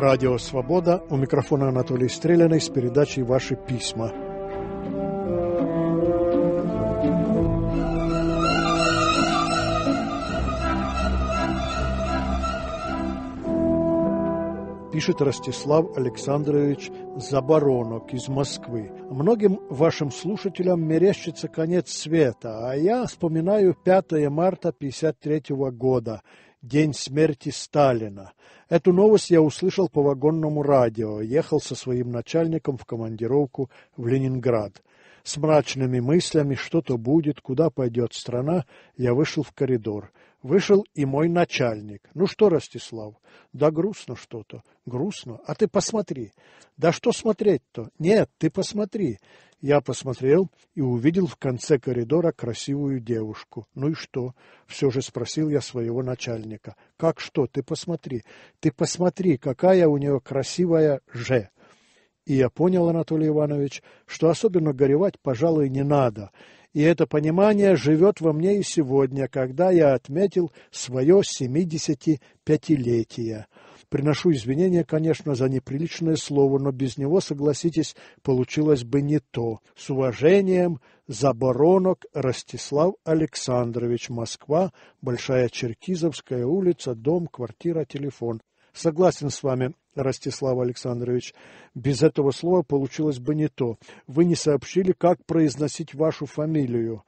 Радио «Свобода». У микрофона Анатолий Стреляный с передачей «Ваши письма». пишет Ростислав Александрович Заборонок из Москвы. Многим вашим слушателям мерещится конец света, а я вспоминаю 5 марта 1953 года – день смерти Сталина. Эту новость я услышал по вагонному радио, ехал со своим начальником в командировку в Ленинград. С мрачными мыслями, что-то будет, куда пойдет страна, я вышел в коридор. Вышел и мой начальник. Ну что, Ростислав, да грустно что-то, грустно, а ты посмотри. Да что смотреть-то? Нет, ты посмотри. Я посмотрел и увидел в конце коридора красивую девушку. «Ну и что?» — все же спросил я своего начальника. «Как что? Ты посмотри! Ты посмотри, какая у нее красивая же!» И я понял, Анатолий Иванович, что особенно горевать, пожалуй, не надо. И это понимание живет во мне и сегодня, когда я отметил свое семидесятипятилетие. Приношу извинения, конечно, за неприличное слово, но без него, согласитесь, получилось бы не то. С уважением, Заборонок Ростислав Александрович, Москва, Большая Черкизовская улица, дом, квартира, телефон. Согласен с вами, Ростислав Александрович. Без этого слова получилось бы не то. Вы не сообщили, как произносить вашу фамилию.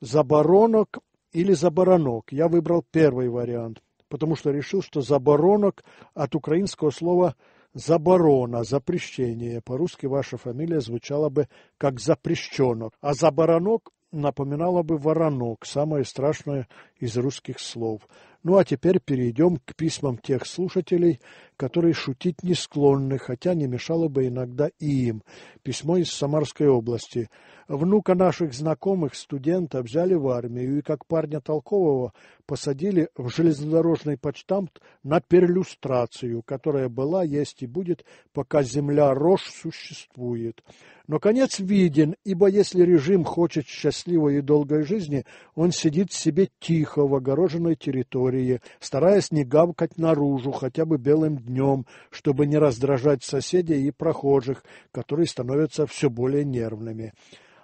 Заборонок или Заборонок. Я выбрал первый вариант потому что решил, что «заборонок» от украинского слова «заборона», «запрещение». По-русски ваша фамилия звучала бы как «запрещенок», а «заборонок» напоминала бы «воронок», самое страшное из русских слов. Ну а теперь перейдем к письмам тех слушателей, которые шутить не склонны, хотя не мешало бы иногда и им. Письмо из Самарской области. Внука наших знакомых, студента, взяли в армию и, как парня толкового, посадили в железнодорожный почтамт на перлюстрацию, которая была, есть и будет, пока земля рожь существует. Но конец виден, ибо если режим хочет счастливой и долгой жизни, он сидит себе тихо в огороженной территории, стараясь не гавкать наружу хотя бы белым днем, чтобы не раздражать соседей и прохожих, которые становятся все более нервными.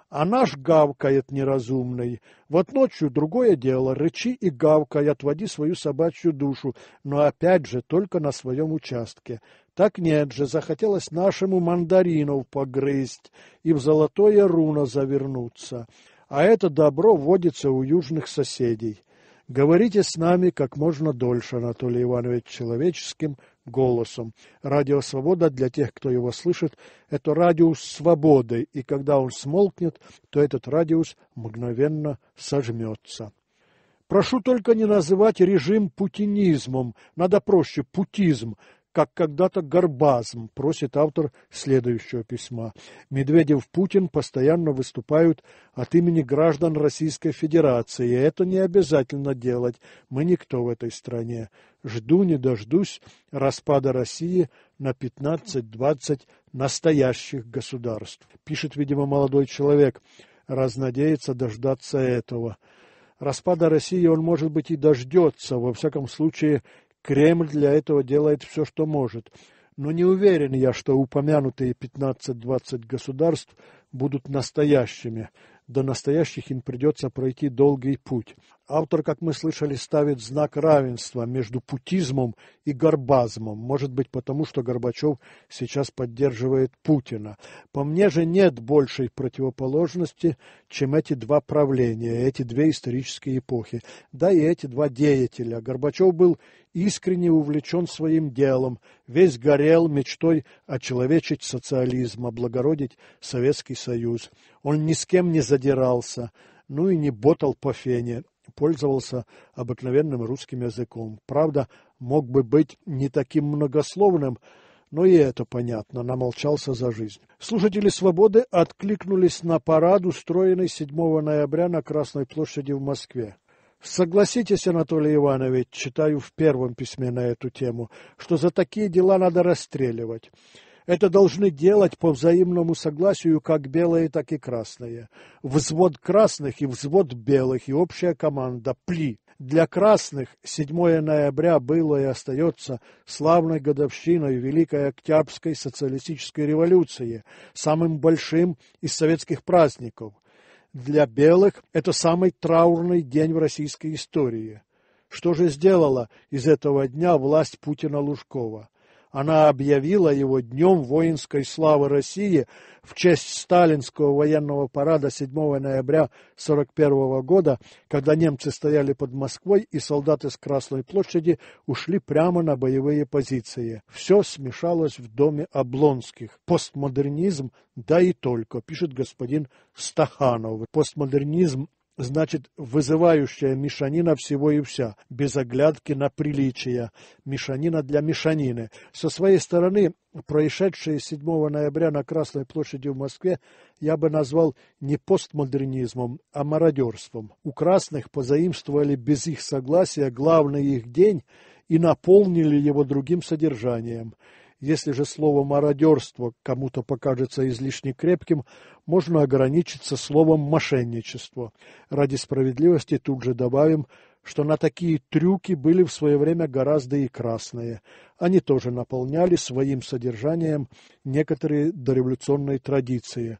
А наш гавкает неразумный. Вот ночью другое дело, рычи и гавкай, отводи свою собачью душу, но опять же только на своем участке. Так нет же, захотелось нашему мандаринов погрызть и в золотое руно завернуться. А это добро водится у южных соседей. Говорите с нами как можно дольше, Анатолий Иванович, человеческим, голосом. Радио «Свобода» для тех, кто его слышит, это радиус свободы, и когда он смолкнет, то этот радиус мгновенно сожмется. Прошу только не называть режим путинизмом, надо проще – путизм как когда-то Горбазм, просит автор следующего письма. Медведев Путин постоянно выступают от имени граждан Российской Федерации, и это не обязательно делать, мы никто в этой стране. Жду не дождусь распада России на 15-20 настоящих государств. Пишет, видимо, молодой человек, раз надеется дождаться этого. Распада России он, может быть, и дождется, во всяком случае, Кремль для этого делает все, что может. Но не уверен я, что упомянутые 15-20 государств будут настоящими. До настоящих им придется пройти долгий путь. Автор, как мы слышали, ставит знак равенства между путизмом и горбазмом. Может быть, потому что Горбачев сейчас поддерживает Путина. По мне же нет большей противоположности, чем эти два правления, эти две исторические эпохи. Да и эти два деятеля. Горбачев был искренне увлечен своим делом, весь горел мечтой очеловечить социализм, облагородить Советский Союз. Он ни с кем не задирался, ну и не ботал по фене пользовался обыкновенным русским языком. Правда, мог бы быть не таким многословным, но и это понятно, намолчался за жизнь. Слушатели «Свободы» откликнулись на парад, устроенный 7 ноября на Красной площади в Москве. Согласитесь, Анатолий Иванович, читаю в первом письме на эту тему, что за такие дела надо расстреливать. Это должны делать по взаимному согласию как белые, так и красные. Взвод красных и взвод белых и общая команда «Пли». Для красных 7 ноября было и остается славной годовщиной Великой Октябрьской социалистической революции, самым большим из советских праздников. Для белых это самый траурный день в российской истории. Что же сделала из этого дня власть Путина-Лужкова? она объявила его Днем воинской славы России в честь сталинского военного парада 7 ноября 1941 года, когда немцы стояли под Москвой и солдаты с Красной площади ушли прямо на боевые позиции. Все смешалось в доме Облонских. Постмодернизм, да и только, пишет господин Стаханов. Постмодернизм значит вызывающая мешанина всего и вся, без оглядки на приличия, мешанина для мешанины. Со своей стороны, происшедшее 7 ноября на Красной площади в Москве я бы назвал не постмодернизмом, а мародерством. У красных позаимствовали без их согласия главный их день и наполнили его другим содержанием – если же слово «мародерство» кому-то покажется излишне крепким, можно ограничиться словом «мошенничество». Ради справедливости тут же добавим, что на такие трюки были в свое время гораздо и красные. Они тоже наполняли своим содержанием некоторые дореволюционные традиции.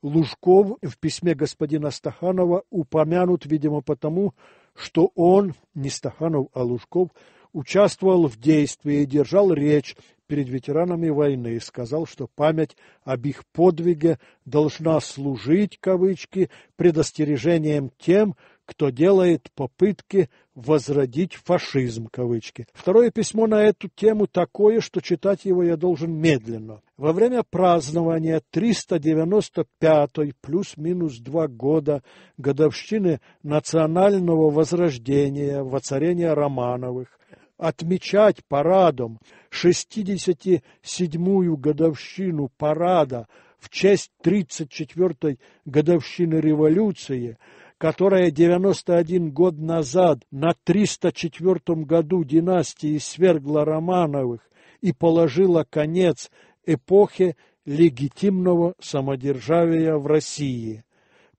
Лужков в письме господина Стаханова упомянут, видимо, потому, что он, не Стаханов, а Лужков, участвовал в действии, и держал речь, перед ветеранами войны и сказал, что память об их подвиге должна служить, кавычки, предостережением тем, кто делает попытки возродить фашизм, кавычки. Второе письмо на эту тему такое, что читать его я должен медленно. Во время празднования 395-й плюс-минус два года годовщины национального возрождения, воцарения Романовых, отмечать парадом 67-ю годовщину парада в честь 34-й годовщины революции, которая 91 год назад на 304 году династии свергла Романовых и положила конец эпохе легитимного самодержавия в России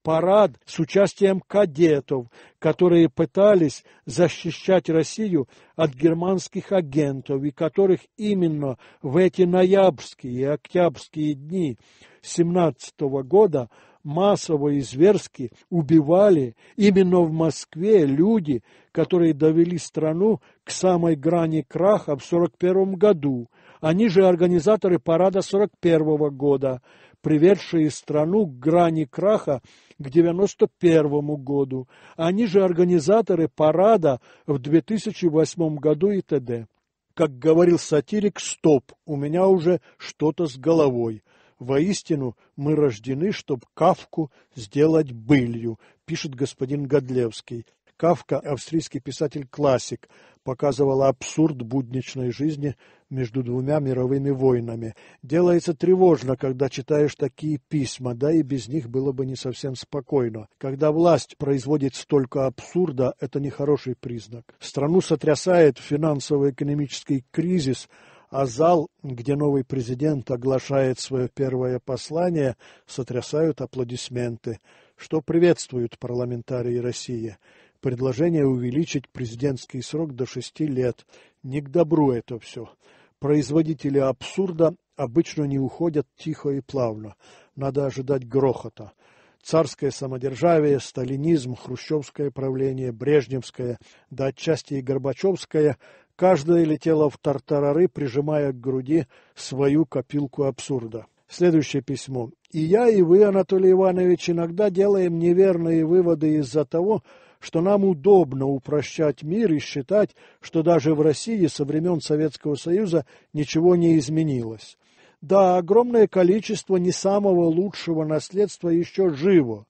парад с участием кадетов, которые пытались защищать Россию от германских агентов, и которых именно в эти ноябрьские и октябрьские дни 17 года массово и зверски убивали именно в Москве люди, которые довели страну к самой грани краха в 1941 году – они же организаторы парада 41 года, приведшие страну к грани краха к 91 году. Они же организаторы парада в 2008 году и т.д. Как говорил сатирик, стоп, у меня уже что-то с головой. Воистину, мы рождены, чтобы Кавку сделать былью, пишет господин Годлевский. Кавка, австрийский писатель-классик, показывал абсурд будничной жизни между двумя мировыми войнами. Делается тревожно, когда читаешь такие письма, да и без них было бы не совсем спокойно. Когда власть производит столько абсурда, это нехороший признак. Страну сотрясает финансово-экономический кризис, а зал, где новый президент оглашает свое первое послание, сотрясают аплодисменты, что приветствуют парламентарии России. Предложение увеличить президентский срок до шести лет. Не к добру это все. Производители абсурда обычно не уходят тихо и плавно. Надо ожидать грохота. Царское самодержавие, сталинизм, хрущевское правление, брежневское, да отчасти и горбачевское – Каждое летело в тартарары, прижимая к груди свою копилку абсурда. Следующее письмо. «И я, и вы, Анатолий Иванович, иногда делаем неверные выводы из-за того, что нам удобно упрощать мир и считать, что даже в России со времен Советского Союза ничего не изменилось. Да, огромное количество не самого лучшего наследства еще живо,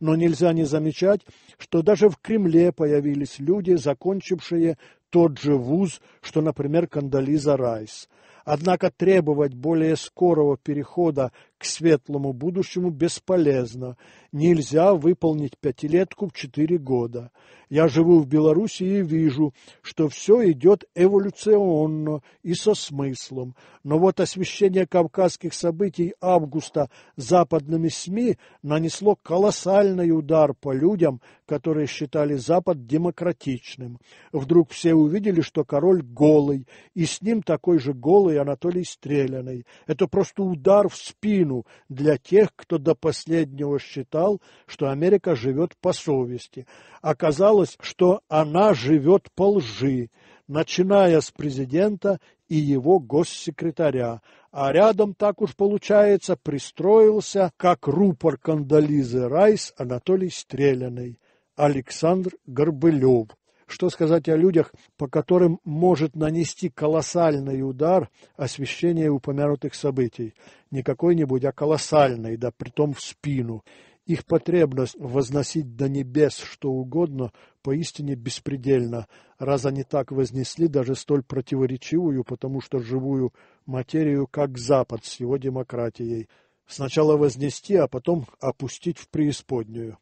но нельзя не замечать, что даже в Кремле появились люди, закончившие тот же вуз, что, например, Кандализа Райс. Однако требовать более скорого перехода к светлому будущему бесполезно. Нельзя выполнить пятилетку в четыре года. Я живу в Беларуси и вижу, что все идет эволюционно и со смыслом. Но вот освещение кавказских событий августа западными СМИ нанесло колоссальный удар по людям, которые считали Запад демократичным. Вдруг все увидели, что король голый, и с ним такой же голый Анатолий Стреляный. Это просто удар в спину причину для тех, кто до последнего считал, что Америка живет по совести. Оказалось, что она живет по лжи, начиная с президента и его госсекретаря, а рядом, так уж получается, пристроился, как рупор Кандализы Райс Анатолий Стреляный, Александр Горбылев, что сказать о людях, по которым может нанести колоссальный удар освещение упомянутых событий? Не какой-нибудь, а колоссальный, да притом в спину. Их потребность возносить до небес что угодно поистине беспредельна, раз они так вознесли даже столь противоречивую, потому что живую материю, как Запад с его демократией. Сначала вознести, а потом опустить в преисподнюю.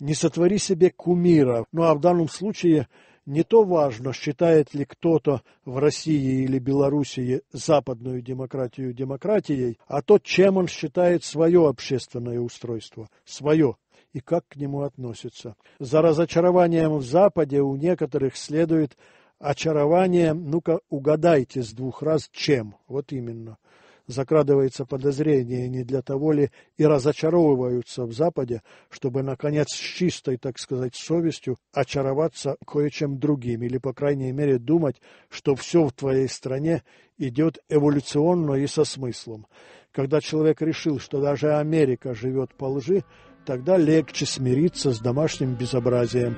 Не сотвори себе кумира. Ну а в данном случае не то важно, считает ли кто-то в России или Белоруссии западную демократию демократией, а то, чем он считает свое общественное устройство, свое, и как к нему относится. За разочарованием в Западе у некоторых следует очарование, ну-ка угадайте с двух раз чем, вот именно – закрадывается подозрение, не для того ли и разочаровываются в Западе, чтобы, наконец, с чистой, так сказать, совестью очароваться кое-чем другим, или, по крайней мере, думать, что все в твоей стране идет эволюционно и со смыслом. Когда человек решил, что даже Америка живет по лжи, тогда легче смириться с домашним безобразием.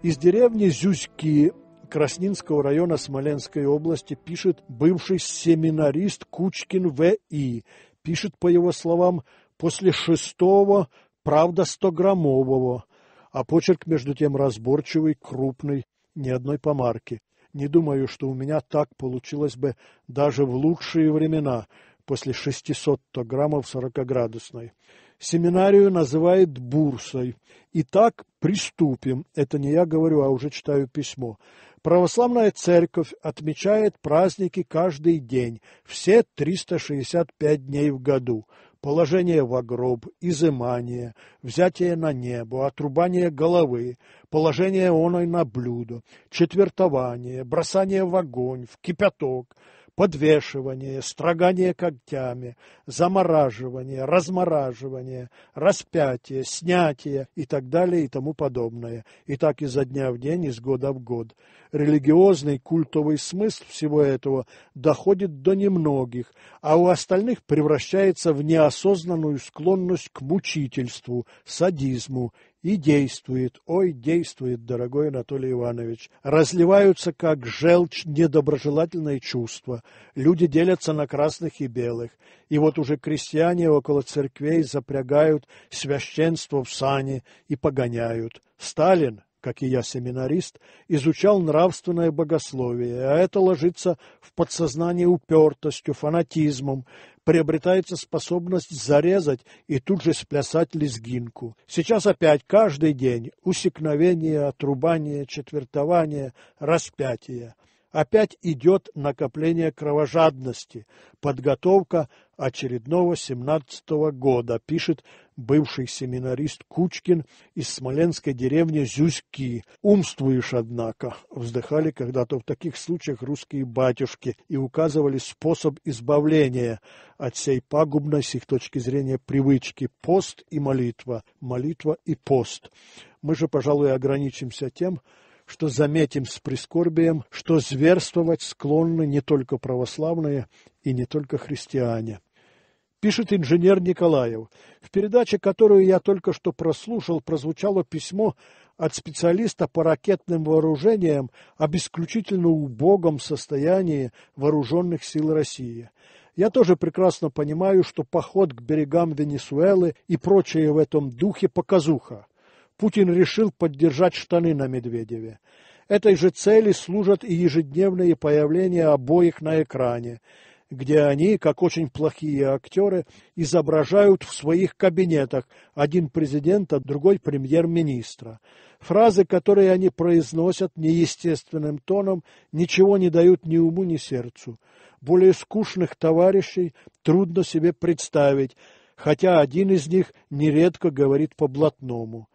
Из деревни Зюськи Краснинского района Смоленской области пишет бывший семинарист Кучкин В.И. Пишет, по его словам, после шестого, правда, стограммового, а почерк, между тем, разборчивый, крупный, ни одной помарки. Не думаю, что у меня так получилось бы даже в лучшие времена, после 600 граммов 40-градусной семинарию называет бурсой. Итак, приступим. Это не я говорю, а уже читаю письмо. Православная церковь отмечает праздники каждый день, все 365 дней в году. Положение в гроб, изымание, взятие на небо, отрубание головы, положение оной на блюдо, четвертование, бросание в огонь, в кипяток – подвешивание, строгание когтями, замораживание, размораживание, распятие, снятие и так далее и тому подобное. И так изо дня в день, из года в год. Религиозный культовый смысл всего этого доходит до немногих, а у остальных превращается в неосознанную склонность к мучительству, садизму и действует, ой, действует, дорогой Анатолий Иванович. Разливаются, как желчь, недоброжелательные чувства. Люди делятся на красных и белых. И вот уже крестьяне около церквей запрягают священство в сани и погоняют. Сталин как и я, семинарист, изучал нравственное богословие, а это ложится в подсознание упертостью, фанатизмом, приобретается способность зарезать и тут же сплясать лезгинку. Сейчас опять каждый день усекновение, отрубание, четвертование, распятие. Опять идет накопление кровожадности, подготовка очередного семнадцатого года, пишет бывший семинарист Кучкин из смоленской деревни Зюськи. «Умствуешь, однако», — вздыхали когда-то в таких случаях русские батюшки и указывали способ избавления от сей пагубной с их точки зрения привычки «пост и молитва», «молитва и пост». Мы же, пожалуй, ограничимся тем, что заметим с прискорбием, что зверствовать склонны не только православные и не только христиане пишет инженер Николаев. В передаче, которую я только что прослушал, прозвучало письмо от специалиста по ракетным вооружениям об исключительно убогом состоянии вооруженных сил России. Я тоже прекрасно понимаю, что поход к берегам Венесуэлы и прочее в этом духе показуха. Путин решил поддержать штаны на Медведеве. Этой же цели служат и ежедневные появления обоих на экране где они, как очень плохие актеры, изображают в своих кабинетах один президента, другой премьер-министра. Фразы, которые они произносят неестественным тоном, ничего не дают ни уму, ни сердцу. Более скучных товарищей трудно себе представить, хотя один из них нередко говорит по-блатному.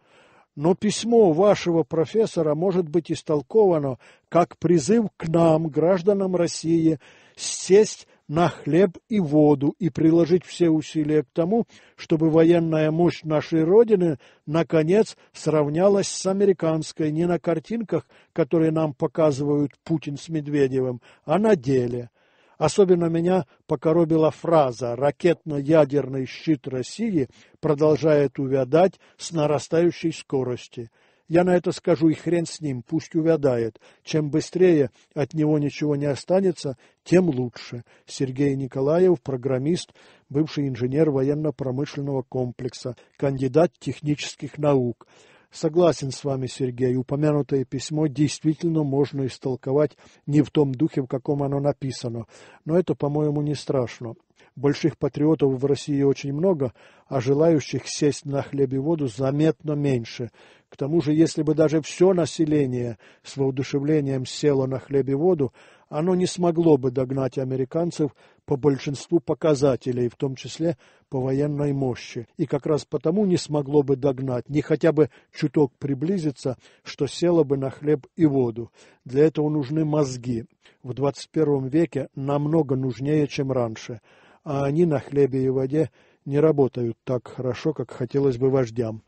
Но письмо вашего профессора может быть истолковано как призыв к нам, гражданам России, сесть на хлеб и воду и приложить все усилия к тому, чтобы военная мощь нашей Родины, наконец, сравнялась с американской не на картинках, которые нам показывают Путин с Медведевым, а на деле. Особенно меня покоробила фраза «ракетно-ядерный щит России продолжает увядать с нарастающей скоростью». Я на это скажу, и хрен с ним, пусть увядает. Чем быстрее от него ничего не останется, тем лучше. Сергей Николаев, программист, бывший инженер военно-промышленного комплекса, кандидат технических наук. Согласен с вами, Сергей, упомянутое письмо действительно можно истолковать не в том духе, в каком оно написано, но это, по-моему, не страшно. Больших патриотов в России очень много, а желающих сесть на хлеб и воду заметно меньше. К тому же, если бы даже все население с воодушевлением село на хлеб и воду, оно не смогло бы догнать американцев по большинству показателей, в том числе по военной мощи. И как раз потому не смогло бы догнать, не хотя бы чуток приблизиться, что село бы на хлеб и воду. Для этого нужны мозги. В 21 веке намного нужнее, чем раньше а они на хлебе и воде не работают так хорошо, как хотелось бы вождям.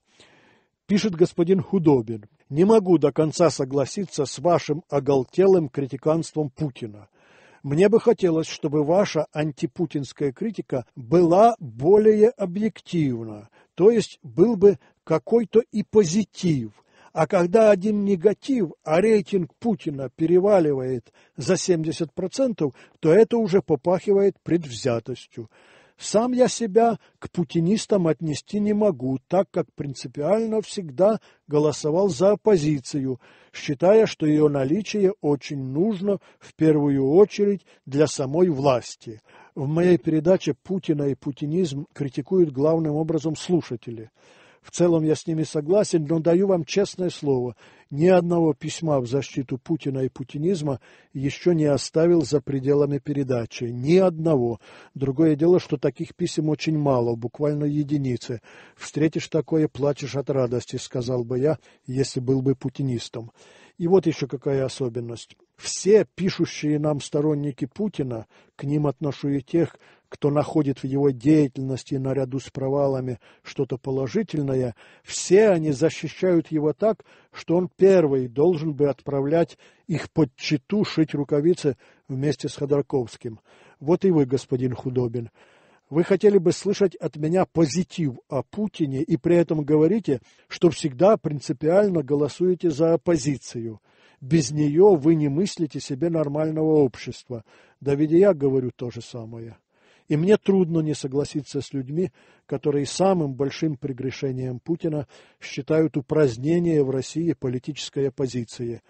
Пишет господин Худобин. «Не могу до конца согласиться с вашим оголтелым критиканством Путина. Мне бы хотелось, чтобы ваша антипутинская критика была более объективна, то есть был бы какой-то и позитив – а когда один негатив, а рейтинг Путина переваливает за 70%, то это уже попахивает предвзятостью. Сам я себя к путинистам отнести не могу, так как принципиально всегда голосовал за оппозицию, считая, что ее наличие очень нужно в первую очередь для самой власти. В моей передаче «Путина и путинизм» критикуют главным образом слушатели – в целом я с ними согласен, но даю вам честное слово, ни одного письма в защиту Путина и путинизма еще не оставил за пределами передачи. Ни одного. Другое дело, что таких писем очень мало, буквально единицы. «Встретишь такое, плачешь от радости», — сказал бы я, если был бы путинистом. И вот еще какая особенность. Все пишущие нам сторонники Путина, к ним отношу и тех, кто находит в его деятельности наряду с провалами что-то положительное, все они защищают его так, что он первый должен бы отправлять их под читу шить рукавицы вместе с Ходорковским. Вот и вы, господин Худобин. Вы хотели бы слышать от меня позитив о Путине и при этом говорите, что всегда принципиально голосуете за оппозицию. Без нее вы не мыслите себе нормального общества. Да ведь и я говорю то же самое. И мне трудно не согласиться с людьми, которые самым большим прегрешением Путина считают упразднение в России политической оппозиции.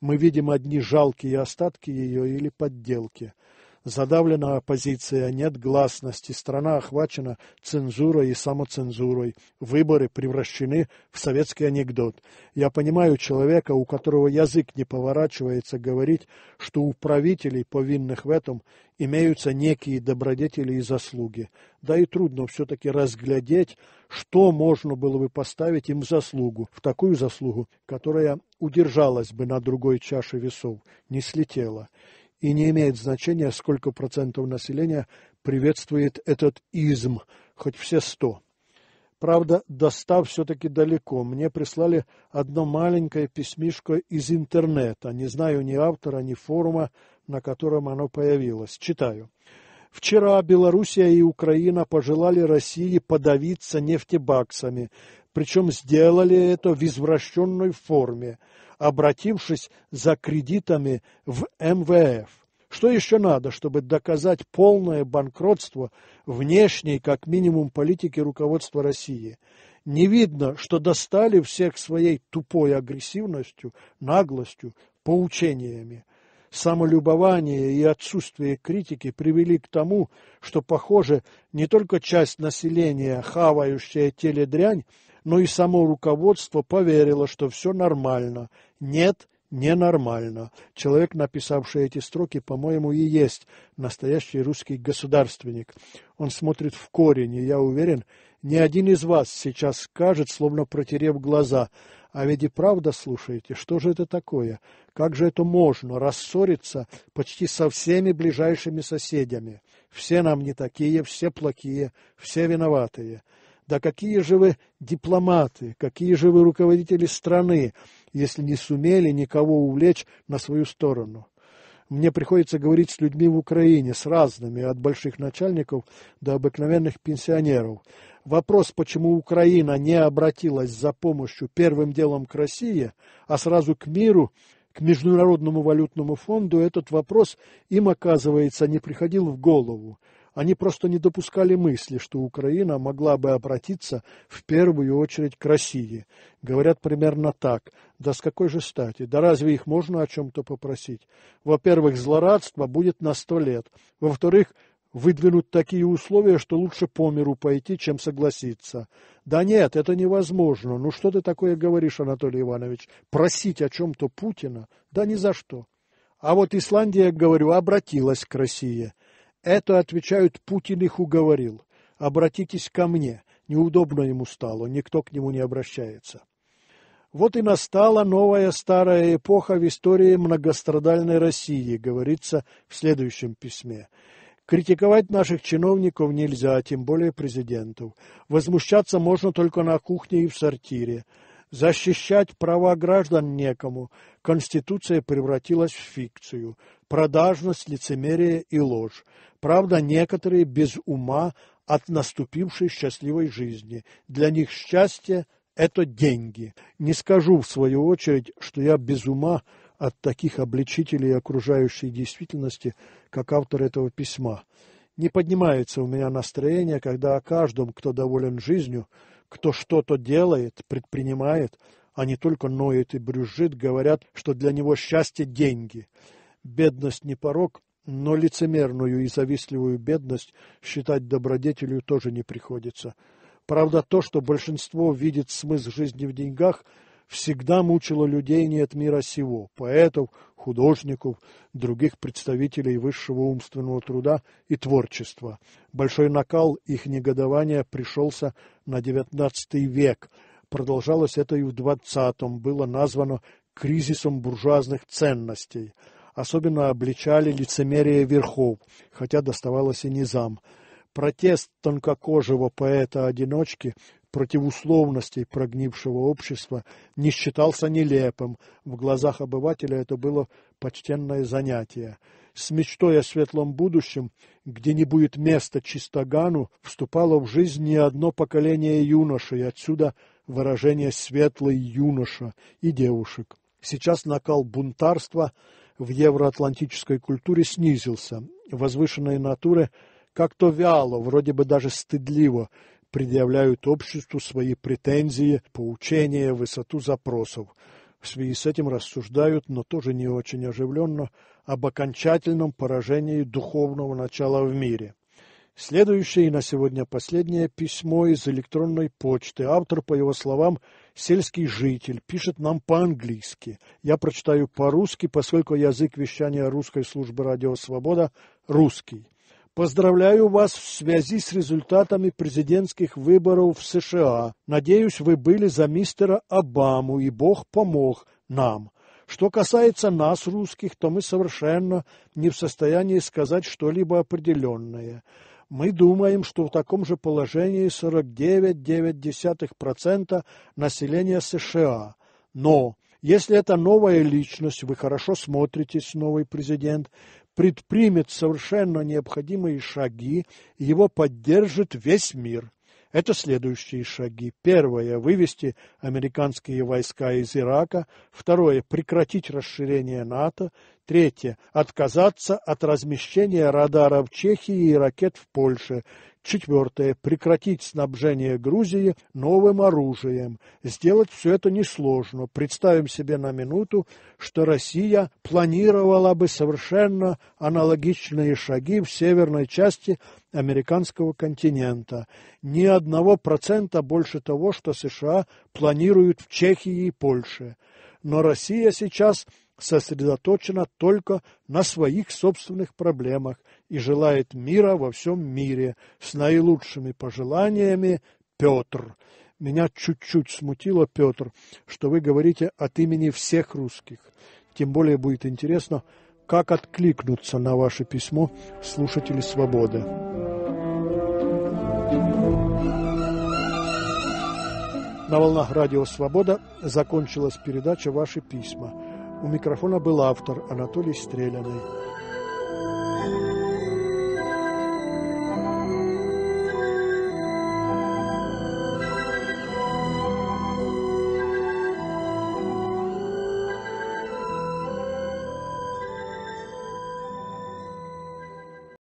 Мы видим одни жалкие остатки ее или подделки – задавлена оппозиция, нет гласности, страна охвачена цензурой и самоцензурой, выборы превращены в советский анекдот. Я понимаю человека, у которого язык не поворачивается говорить, что у правителей, повинных в этом, имеются некие добродетели и заслуги. Да и трудно все-таки разглядеть, что можно было бы поставить им в заслугу, в такую заслугу, которая удержалась бы на другой чаше весов, не слетела и не имеет значения, сколько процентов населения приветствует этот изм, хоть все сто. Правда, достав все-таки далеко, мне прислали одно маленькое письмишко из интернета, не знаю ни автора, ни форума, на котором оно появилось. Читаю. Вчера Белоруссия и Украина пожелали России подавиться нефтебаксами, причем сделали это в извращенной форме обратившись за кредитами в МВФ. Что еще надо, чтобы доказать полное банкротство внешней, как минимум, политики руководства России? Не видно, что достали всех своей тупой агрессивностью, наглостью, поучениями. Самолюбование и отсутствие критики привели к тому, что, похоже, не только часть населения, хавающая теледрянь, но и само руководство поверило, что все нормально, нет, ненормально. Человек, написавший эти строки, по-моему, и есть настоящий русский государственник. Он смотрит в корень, и я уверен, ни один из вас сейчас скажет, словно протерев глаза, а ведь и правда слушаете, что же это такое? Как же это можно рассориться почти со всеми ближайшими соседями? Все нам не такие, все плохие, все виноватые. Да какие же вы дипломаты, какие же вы руководители страны, если не сумели никого увлечь на свою сторону. Мне приходится говорить с людьми в Украине, с разными, от больших начальников до обыкновенных пенсионеров. Вопрос, почему Украина не обратилась за помощью первым делом к России, а сразу к миру, к Международному валютному фонду, этот вопрос им, оказывается, не приходил в голову. Они просто не допускали мысли, что Украина могла бы обратиться в первую очередь к России. Говорят примерно так. Да с какой же стати? Да разве их можно о чем-то попросить? Во-первых, злорадство будет на сто лет. Во-вторых, выдвинут такие условия, что лучше по миру пойти, чем согласиться. Да нет, это невозможно. Ну что ты такое говоришь, Анатолий Иванович? Просить о чем-то Путина? Да ни за что. А вот Исландия, говорю, обратилась к России. Это, отвечают, Путин их уговорил. Обратитесь ко мне. Неудобно ему стало, никто к нему не обращается. Вот и настала новая старая эпоха в истории многострадальной России, говорится в следующем письме. Критиковать наших чиновников нельзя, тем более президентов. Возмущаться можно только на кухне и в сортире. Защищать права граждан некому. Конституция превратилась в фикцию, продажность, лицемерие и ложь. Правда, некоторые без ума от наступившей счастливой жизни. Для них счастье – это деньги. Не скажу, в свою очередь, что я без ума от таких обличителей окружающей действительности, как автор этого письма. Не поднимается у меня настроение, когда о каждом, кто доволен жизнью, кто что-то делает, предпринимает – а не только ноет и брюзжит, говорят, что для него счастье – деньги. Бедность не порог, но лицемерную и завистливую бедность считать добродетелью тоже не приходится. Правда, то, что большинство видит смысл жизни в деньгах, всегда мучило людей не от мира сего – поэтов, художников, других представителей высшего умственного труда и творчества. Большой накал их негодования пришелся на XIX век – продолжалось это и в 20-м, было названо кризисом буржуазных ценностей. Особенно обличали лицемерие верхов, хотя доставалось и низам. Протест тонкокожего поэта-одиночки против условностей прогнившего общества не считался нелепым, в глазах обывателя это было почтенное занятие. С мечтой о светлом будущем, где не будет места чистогану, вступало в жизнь не одно поколение юношей, отсюда – выражение «светлый юноша» и девушек. Сейчас накал бунтарства в евроатлантической культуре снизился. Возвышенные натуры как-то вяло, вроде бы даже стыдливо, предъявляют обществу свои претензии, поучения, высоту запросов. В связи с этим рассуждают, но тоже не очень оживленно, об окончательном поражении духовного начала в мире – Следующее и на сегодня последнее письмо из электронной почты. Автор, по его словам, сельский житель, пишет нам по-английски. Я прочитаю по-русски, поскольку язык вещания русской службы «Радио Свобода» русский. Поздравляю вас в связи с результатами президентских выборов в США. Надеюсь, вы были за мистера Обаму, и Бог помог нам. Что касается нас, русских, то мы совершенно не в состоянии сказать что-либо определенное. Мы думаем, что в таком же положении 49,9% населения США. Но если это новая личность, вы хорошо смотритесь, новый президент, предпримет совершенно необходимые шаги, его поддержит весь мир. Это следующие шаги. Первое – вывести американские войска из Ирака. Второе – прекратить расширение НАТО. Третье. Отказаться от размещения радаров Чехии и ракет в Польше. Четвертое. Прекратить снабжение Грузии новым оружием. Сделать все это несложно. Представим себе на минуту, что Россия планировала бы совершенно аналогичные шаги в северной части американского континента. Ни одного процента больше того, что США планируют в Чехии и Польше. Но Россия сейчас сосредоточена только на своих собственных проблемах и желает мира во всем мире. С наилучшими пожеланиями Петр. Меня чуть-чуть смутило, Петр, что вы говорите от имени всех русских. Тем более будет интересно, как откликнутся на ваше письмо слушатели «Свободы». На волнах радио «Свобода» закончилась передача «Ваши письма». У микрофона был автор Анатолий Стреляный.